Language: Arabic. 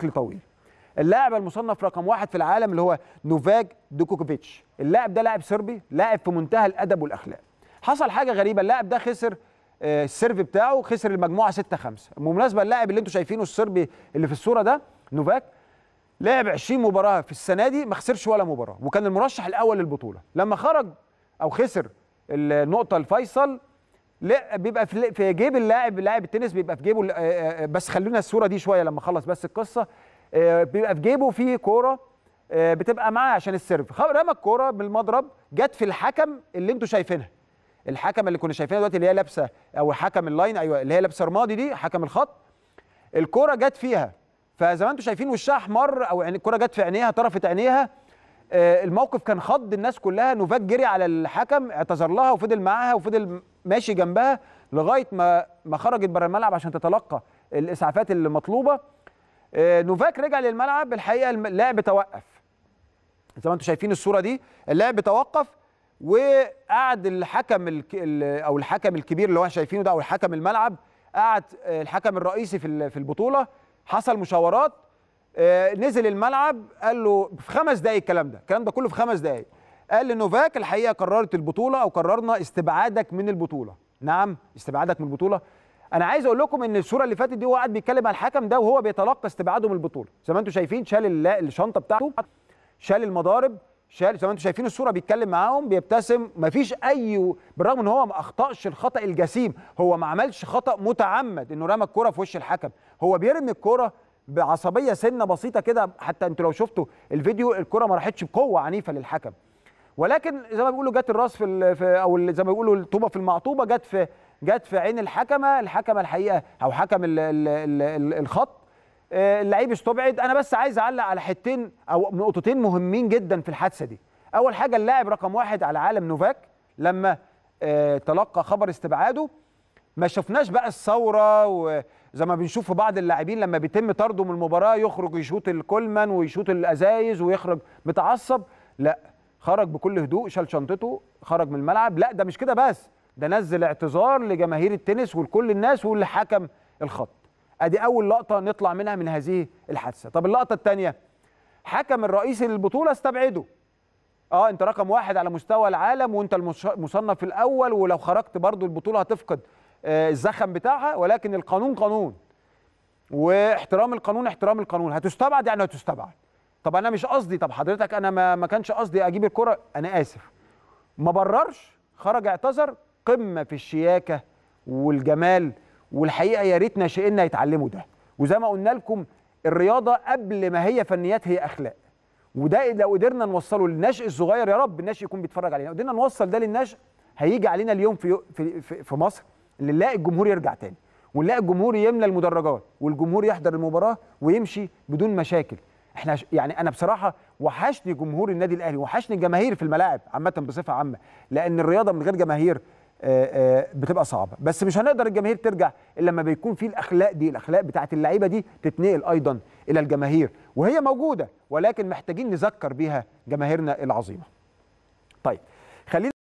بشكل طويل اللاعب المصنف رقم واحد في العالم اللي هو نوفاك دوكوكوفيتش اللاعب ده لاعب صربي لاعب في منتهى الادب والاخلاق حصل حاجه غريبه اللاعب ده خسر آه، السيرف بتاعه خسر المجموعه 6 5 بالمناسبه اللاعب اللي انتم شايفينه الصربي اللي في الصوره ده نوفاك لعب 20 مباراه في السنه دي ما خسرش ولا مباراه وكان المرشح الاول للبطوله لما خرج او خسر النقطه الفيصل لا بيبقى في, في جيب اللاعب لاعب التنس بيبقى في جيبه آه، آه، آه، بس خلونا الصوره دي شويه لما اخلص بس القصه بيبقى في جيبه في كوره بتبقى معاه عشان السيرف رمى الكوره بالمضرب جت في الحكم اللي انتوا شايفينها الحكم اللي كنا شايفينها دلوقتي اللي هي لابسه او حكم اللاين ايوه اللي هي لابسه رمادي دي حكم الخط الكوره جت فيها فزي ما انتم شايفين وشها احمر او يعني الكوره جت في عينيها طرفت عينيها الموقف كان خض الناس كلها نوفاك جري على الحكم اعتذر لها وفضل معاها وفضل ماشي جنبها لغايه ما ما خرجت بره الملعب عشان تتلقى الاسعافات اللي مطلوبه آه، نوفاك رجع للملعب الحقيقه اللعب توقف زي ما انتم شايفين الصوره دي اللعب توقف وقعد الحكم او الحكم الكبير اللي هو شايفينه ده او الحكم الملعب قعد آه، الحكم الرئيسي في في البطوله حصل مشاورات آه، نزل الملعب قال له في خمس دقائق الكلام ده الكلام ده كله في خمس دقائق قال لنوفاك الحقيقه قررت البطوله او قررنا استبعادك من البطوله نعم استبعادك من البطوله انا عايز اقول لكم ان الصوره اللي فاتت دي هو قاعد بيتكلم على الحكم ده وهو بيتلقى استبعاده من البطوله زي ما انتم شايفين شال الشنطه بتاعته شال المضارب شال زي ما انتم شايفين الصوره بيتكلم معاهم بيبتسم مفيش اي بالرغم ان هو ما اخطاش الخطا الجسيم هو ما عملش خطا متعمد انه رمى الكره في وش الحكم هو بيرمي الكره بعصبيه سنه بسيطه كده حتى انتوا لو شفتوا الفيديو الكره ما راحتش بقوه عنيفه للحكم ولكن زي ما بيقولوا جت الراس في, في او زي ما بيقولوا الطوبه في المعطوبه جت في جت في عين الحكمه الحكمه الحقيقه او حكم الخط آه، اللعيب استبعد انا بس عايز اعلق على حتتين او نقطتين مهمين جدا في الحادثه دي اول حاجه اللاعب رقم واحد على عالم نوفاك لما آه، تلقى خبر استبعاده ما شفناش بقى الثوره وزي ما بنشوف في بعض اللاعبين لما بيتم طرده من المباراه يخرج يشوط الكولمان ويشوط الازايز ويخرج متعصب لا خرج بكل هدوء شال شنطته خرج من الملعب لا ده مش كده بس ده نزل اعتذار لجماهير التنس ولكل الناس ولحكم الخط ادي اول لقطه نطلع منها من هذه الحادثه طب اللقطه الثانيه حكم الرئيسي للبطوله استبعده اه انت رقم واحد على مستوى العالم وانت المصنف الاول ولو خرجت برضو البطوله هتفقد آه، الزخم بتاعها ولكن القانون قانون واحترام القانون احترام القانون هتستبعد يعني هتستبعد طب انا مش قصدي طب حضرتك انا ما, ما كانش قصدي اجيب الكره انا اسف ما بررش خرج اعتذر قمه في الشياكه والجمال والحقيقه يا ريت ناشئنا يتعلموا ده وزي ما قلنا لكم الرياضه قبل ما هي فنيات هي اخلاق وده لو قدرنا نوصله للنشء الصغير يا رب النشء يكون بيتفرج علينا قدرنا نوصل ده للنشء هيجي علينا اليوم في في في مصر اللي نلاقي الجمهور يرجع تاني ونلاقي الجمهور يملى المدرجات والجمهور يحضر المباراه ويمشي بدون مشاكل احنا يعني انا بصراحه وحشني جمهور النادي الاهلي وحشني الجماهير في الملاعب عامه بصفه عامه لان الرياضه من غير جماهير بتبقى صعبه بس مش هنقدر الجماهير ترجع الا لما بيكون في الاخلاق دي الاخلاق بتاعه اللعيبه دي تتنقل ايضا الى الجماهير وهي موجوده ولكن محتاجين نذكر بيها جماهيرنا العظيمه طيب